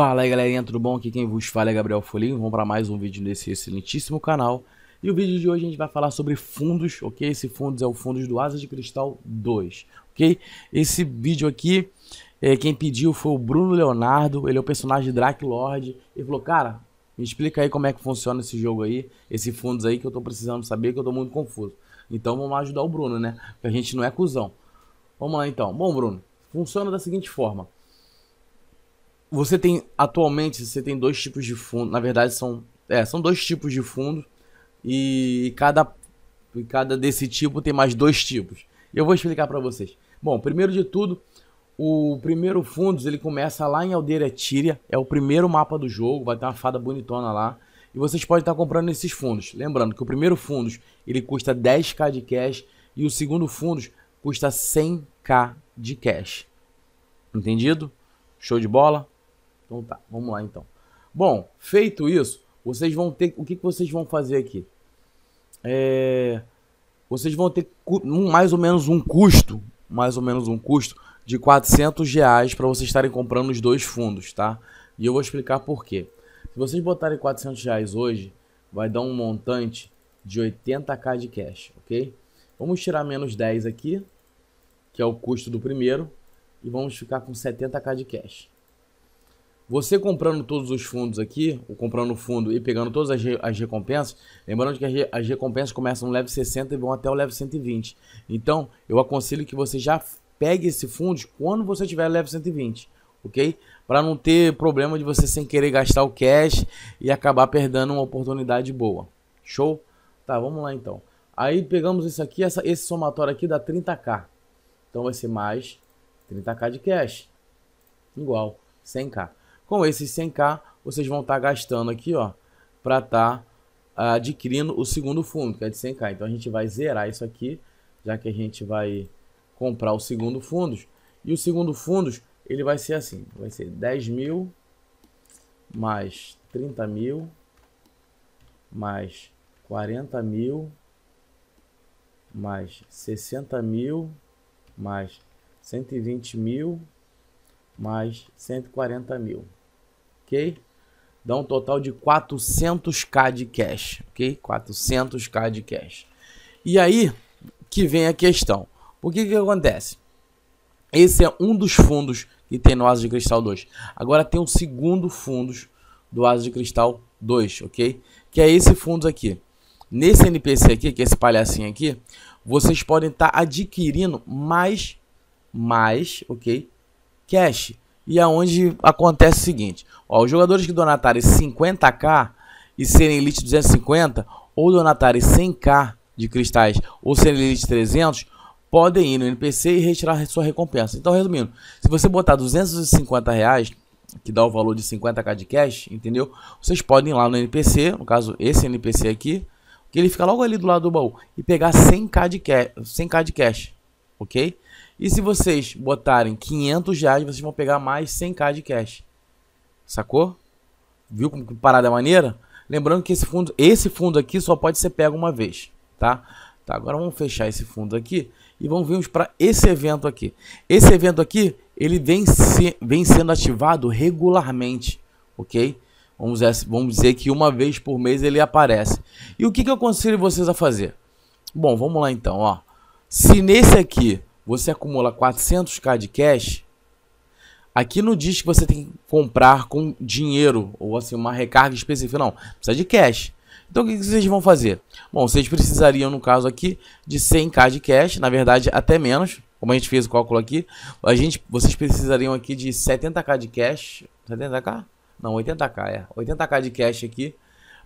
Fala aí galerinha, tudo bom? Aqui quem vos fala é Gabriel Folinho, vamos para mais um vídeo nesse excelentíssimo canal. E o vídeo de hoje a gente vai falar sobre fundos, ok? Esse fundos é o fundos do Asa de Cristal 2, ok? Esse vídeo aqui, é, quem pediu foi o Bruno Leonardo, ele é o personagem Drake Lord. Ele falou, cara, me explica aí como é que funciona esse jogo aí, esse fundos aí que eu tô precisando saber, que eu tô muito confuso. Então vamos ajudar o Bruno, né? Porque a gente não é cuzão. Vamos lá então. Bom, Bruno, funciona da seguinte forma. Você tem, atualmente, você tem dois tipos de fundo. Na verdade, são, é, são dois tipos de fundo. E cada, cada desse tipo tem mais dois tipos. Eu vou explicar para vocês. Bom, primeiro de tudo, o primeiro fundos ele começa lá em Aldeira Tíria. É o primeiro mapa do jogo. Vai ter uma fada bonitona lá. E vocês podem estar comprando esses fundos. Lembrando que o primeiro fundos ele custa 10k de cash. E o segundo fundos custa 100k de cash. Entendido? Show de bola? Então tá, vamos lá então. Bom, feito isso, vocês vão ter. O que, que vocês vão fazer aqui? É, vocês vão ter um, mais ou menos um custo, mais ou menos um custo de 400 reais para vocês estarem comprando os dois fundos, tá? E eu vou explicar por quê. Se vocês botarem 400 reais hoje, vai dar um montante de 80k de cash, ok? Vamos tirar menos 10 aqui, que é o custo do primeiro, e vamos ficar com 70k de cash. Você comprando todos os fundos aqui, ou comprando o fundo e pegando todas as, as recompensas, lembrando que as, as, recompensas começam no level 60 e vão até o level 120. Então, eu aconselho que você já pegue esse fundo quando você tiver level 120, ok? Para não ter problema de você sem querer gastar o cash e acabar perdendo uma oportunidade boa. Show? Tá, vamos lá então. Aí pegamos isso aqui, essa, esse somatório aqui dá 30k. Então vai ser mais 30k de cash. Igual 100k. Com esses 100k, vocês vão estar tá gastando aqui, ó, para estar tá ah, adquirindo o segundo fundo, que é de 100k. Então a gente vai zerar isso aqui, já que a gente vai comprar o segundo fundos. E o segundo fundos, ele vai ser assim, vai ser 10 mil mais 30 mil mais 40 mil mais 60 mil mais 120 mil mais 140 mil ok? Dá um total de 400k de cash, ok? 400k de cash. E aí que vem a questão. O que que acontece? Esse é um dos fundos que tem no Asa de Cristal 2. Agora tem um segundo fundo do Asa de Cristal 2, ok? Que é esse fundo aqui. Nesse NPC aqui, que é esse palhacinho aqui, vocês podem estar tá adquirindo mais, mais, ok? Cash e aonde acontece o seguinte: ó, os jogadores que donatarem 50k e serem elite 250 ou donatarem 100k de cristais ou serem elite 300 podem ir no NPC e retirar sua recompensa. Então, resumindo, se você botar 250 reais, que dá o valor de 50k de cash, entendeu? Vocês podem ir lá no NPC, no caso esse NPC aqui, que ele fica logo ali do lado do baú, e pegar 100k de cash, 100k de cash ok? E se vocês botarem 500 reais, vocês vão pegar mais 100k de cash. Sacou? Viu como que parada é maneira? Lembrando que esse fundo, esse fundo aqui só pode ser pego uma vez, tá? Tá, agora vamos fechar esse fundo aqui e vamos vir para esse evento aqui. Esse evento aqui, ele vem, se, vem sendo ativado regularmente, ok? Vamos dizer, é, vamos dizer que uma vez por mês ele aparece. E o que, que eu aconselho vocês a fazer? Bom, vamos lá então, ó. Se nesse aqui você acumula 400k de cash, aqui não diz que você tem que comprar com dinheiro ou assim uma recarga específica, não. Precisa de cash. Então o que vocês vão fazer? Bom, vocês precisariam no caso aqui de 100k de cash, na verdade até menos, como a gente fez o cálculo aqui, a gente, vocês precisariam aqui de 70k de cash, 70k? Não, 80k, é. 80k de cash aqui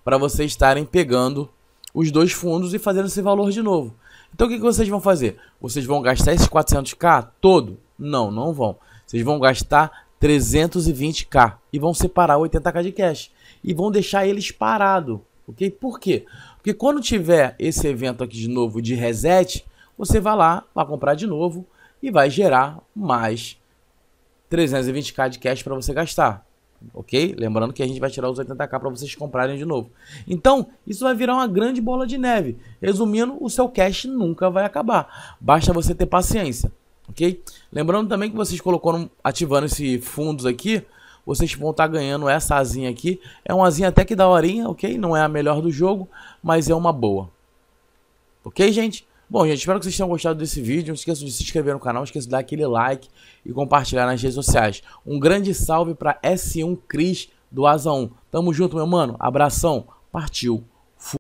para vocês estarem pegando os dois fundos e fazendo esse valor de novo. Então o que, que vocês vão fazer? Vocês vão gastar esses 400k todo? Não, não vão. Vocês vão gastar 320k e vão separar 80k de cash e vão deixar eles parado, ok? Por quê? Porque quando tiver esse evento aqui de novo de reset, você vai lá, vai comprar de novo e vai gerar mais 320k de cash para você gastar ok? Lembrando que a gente vai tirar os 80k para vocês comprarem de novo. Então, isso vai virar uma grande bola de neve. Resumindo, o seu cash nunca vai acabar. Basta você ter paciência, ok? Lembrando também que vocês colocaram, ativando esses fundos aqui, vocês vão estar tá ganhando essa asinha aqui. É uma asinha até que da horinha, ok? Não é a melhor do jogo, mas é uma boa. Ok, gente? Bom, gente, espero que vocês tenham gostado desse vídeo. Não esqueçam de se inscrever no canal, não esqueçam de dar aquele like e compartilhar nas redes sociais. Um grande salve para S1 Cris do Asa 1. Tamo junto, meu mano. Abração. Partiu.